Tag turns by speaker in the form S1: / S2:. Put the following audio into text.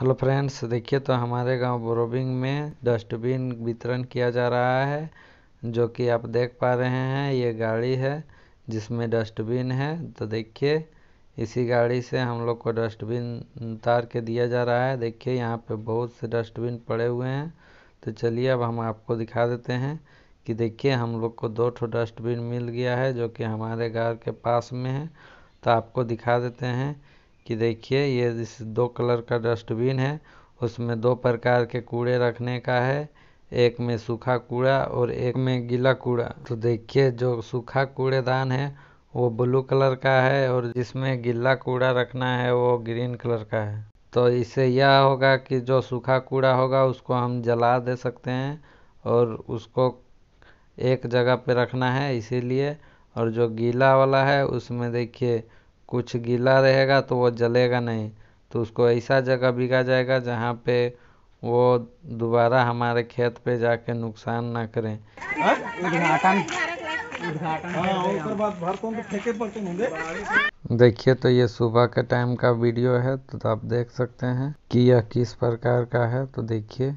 S1: Hello friends देखिए तो हमारे गांव बोरोबिंग में डस्टबिन वितरण किया जा रहा है जो कि आप देख पा रहे हैं ये गाड़ी है जिसमें डस्टबिन है तो देखिए इसी गाड़ी से हम लोग को डस्टबिन उतार के दिया जा रहा है देखिए यहाँ पे बहुत से डस्टबिन पड़े हुए हैं तो चलिए अब हम आपको दिखा देते हैं कि देखिए हम लोग को दो ठो डस्टबिन मिल गया है जो कि हमारे घर के पास में है तो आपको दिखा देते हैं कि देखिए ये इस दो कलर का डस्टबिन है उसमें दो प्रकार के कूड़े रखने का है एक में सूखा कूड़ा और एक में गीला कूड़ा तो देखिए जो सूखा कूड़ेदान है वो ब्लू कलर का है और जिसमें गीला कूड़ा रखना है वो ग्रीन कलर का है तो इससे यह होगा कि जो सूखा कूड़ा होगा उसको हम जला दे सकते हैं और उसको एक जगह पे रखना है इसीलिए और जो गीला वाला है उसमें देखिए कुछ गीला रहेगा तो वो जलेगा नहीं तो उसको ऐसा जगह बिगा जाएगा जहाँ पे वो दोबारा हमारे खेत पे जाके नुकसान ना करें
S2: हाँ? हाँ,
S1: तो देखिए तो ये सुबह के टाइम का वीडियो है तो आप देख सकते हैं कि यह किस प्रकार का है तो देखिए